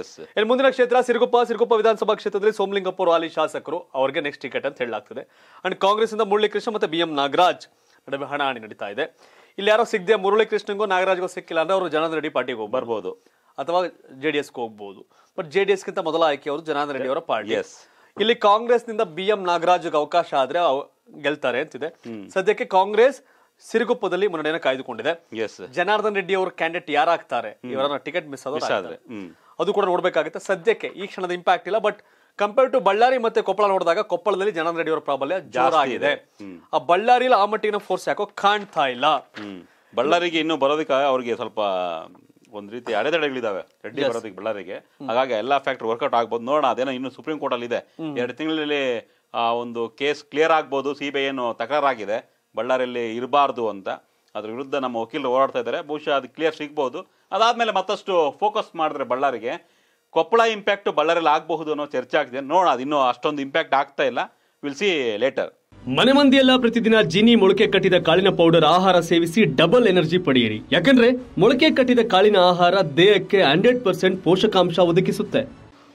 S L ಮುಂದಿನ ಕ್ಷೇತ್ರ ಸಿರುಗುಪ್ಪ ಸಿರುಗುಪ್ಪ ವಿಧಾನಸಭಾ ಕ್ಷೇತ್ರದಲ್ಲಿ ಸೋಮಲಿಂಗಪ್ಪ ಅವರು ಆಲಿ ಶಾಸಕರು ಅವರಿಗೆ ನೆಕ್ಸ್ಟ್ ಟಿಕೆಟ್ ಅಂತ ಹೇಳಲಾಗುತ್ತದೆ ಅಂಡ್ ಕಾಂಗ್ರೆಸ್ ಇಂದ ಮುರಳಿ ಕೃಷ್ಣ ಮತ್ತೆ ಬಿಎಂ ನಾಗರಾಜ್ ನಡುವೆ ಹಣಾಣಿ ನಡೀತಾ ಇದೆ ಇಲ್ಲಿ ಯಾರೋ ಸಿಗ್ದೇ ಮುರಳಿ ಕೃಷ್ಣನಗೂ ನಾಗರಾಜ್ಗೂ ಸಿಕ್ಕಿಲ್ಲ ಅಂದ್ರೆ ಅವರು ಜನಾದನ ರೆಡ್ಡಿ ಪಾರ್ಟಿಗೆ ಹೋಗಬಹುದು ಅಥವಾ ಜೆಡಿಎಸ್ ಗೆ ಹೋಗಬಹುದು but ಜೆಡಿಎಸ್ ಗಿಂತ ಮೊದಲ ಆಯ್ಕೆ ಅವರು ಜನಾದನ ರೆಡ್ಡಿ ಅವರ ಪಾರ್ಟಿ ಎಸ್ ಇಲ್ಲಿ ಕಾಂಗ್ರೆಸ್ ನಿಂದ ಬಿಎಂ ನಾಗರಾಜ್ ಗೆ ಅವಕಾಶ ಆದ್ರೆ ಹೋಗ್ತಾರೆ ಅಂತ ಇದೆ ಸದ್ಯಕ್ಕೆ ಕಾಂಗ್ರೆಸ್ ಸಿರುಗುಪ್ಪದಲ್ಲಿ ಮುನ್ನಡೆಯನ ಕಾಯ್ದುಕೊಂಡಿದೆ ಎಸ್ ಜನಾದನ ರೆಡ್ಡಿ ಅವರ कैंडिडेट ಯಾರು ಆಗ್ತಾರೆ ಅವರ ಟಿಕೆಟ್ ಮಿಸ್ ಆದೋ ಇಲ್ಲೋ ಅಂತ ಅದು ಕೂಡ ನೋಡಬೇಕಾಗುತ್ತೆ ಸದ್ಯಕ್ಕೆ ಈ ಕ್ಷಣದ ಇಂಪ್ಯಾಕ್ಟ್ ಇಲ್ಲ ಬಟ್ ಕಂಪೇರ್ ಟು ಬಳ್ಳಾರಿ ಮತ್ತೆ ಕೊಪ್ಪಳ ನೋಡಿದಾಗ ಕೊಪ್ಪಳದಲ್ಲಿ ಜನ ಅವರ ಪ್ರಾಬಲ್ಯ ಜೋರಾಗಿದೆ ಆ ಬಳ್ಳಾರಿಲಿ ಆ ಮಟ್ಟಿನ ಫೋರ್ಸ್ ಯಾಕೋ ಕಾಣ್ತಾ ಇಲ್ಲ ಬಳ್ಳಾರಿಗೆ ಇನ್ನು ಬರೋದಕ್ಕೆ ಅವ್ರಿಗೆ ಸ್ವಲ್ಪ ಒಂದ್ ರೀತಿ ಅಡೆತಡೆಗಳಿದಾವೆ ರೆಡ್ಡಿ ಬರೋದಕ್ಕೆ ಬಳ್ಳಾರಿಗೆ ಹಾಗಾಗಿ ಎಲ್ಲಾ ಫ್ಯಾಕ್ಟರ್ ವರ್ಕೌಟ್ ಆಗ್ಬೋದು ನೋಡೋಣ ಅದೇನೋ ಇನ್ನು ಸುಪ್ರೀಂ ಕೋರ್ಟ್ ಅಲ್ಲಿ ಇದೆ ಎರಡು ತಿಂಗಳಲ್ಲಿ ಆ ಒಂದು ಕೇಸ್ ಕ್ಲಿಯರ್ ಆಗ್ಬೋದು ಸಿಬಿಐ ಏನು ತಕರಾರಾಗಿದೆ ಬಳ್ಳಾರಿಯಲ್ಲಿ ಇರಬಾರ್ದು ಅಂತ ಅದ್ರ ವಿರುದ್ಧ ನಮ್ಮ ವಕೀಲರು ಓಡಾಡ್ತಾ ಇದ್ದಾರೆ ಬಹುಶಃ ಅದು ಕ್ಲಿಯರ್ ಸಿಗ್ಬೋದು ಅದಾದ್ಮೇಲೆ ಮತ್ತಷ್ಟು ಫೋಕಸ್ ಮಾಡಿದ್ರೆ ಬಳ್ಳಾರಿಗೆ ಕೊಪ್ಪಳ ಇಂಪ್ಯಾಕ್ಟ್ ಬಳ್ಳಾರಿಯಲ್ಲಿ ಆಗಬಹುದು ಅನ್ನೋ ಚರ್ಚೆ ಆಗಿದೆ ನೋಡ ಅದು ಇನ್ನೂ ಅಷ್ಟೊಂದು ಇಂಪ್ಯಾಕ್ಟ್ ಆಗ್ತಾ ಇಲ್ಲ ವಿಲ್ ಸಿ ಲೇಟರ್ ಮನೆ ಮಂದಿಯೆಲ್ಲ ಪ್ರತಿದಿನ ಜಿನಿ ಮೊಳಕೆ ಕಟ್ಟಿದ ಕಾಳಿನ ಪೌಡರ್ ಆಹಾರ ಸೇವಿಸಿ ಡಬಲ್ ಎನರ್ಜಿ ಪಡೆಯಿರಿ ಯಾಕಂದ್ರೆ ಮೊಳಕೆ ಕಟ್ಟಿದ ಕಾಳಿನ ಆಹಾರ ದೇಹಕ್ಕೆ ಹಂಡ್ರೆಡ್ ಪರ್ಸೆಂಟ್ ಪೋಷಕಾಂಶ ಒದಗಿಸುತ್ತೆ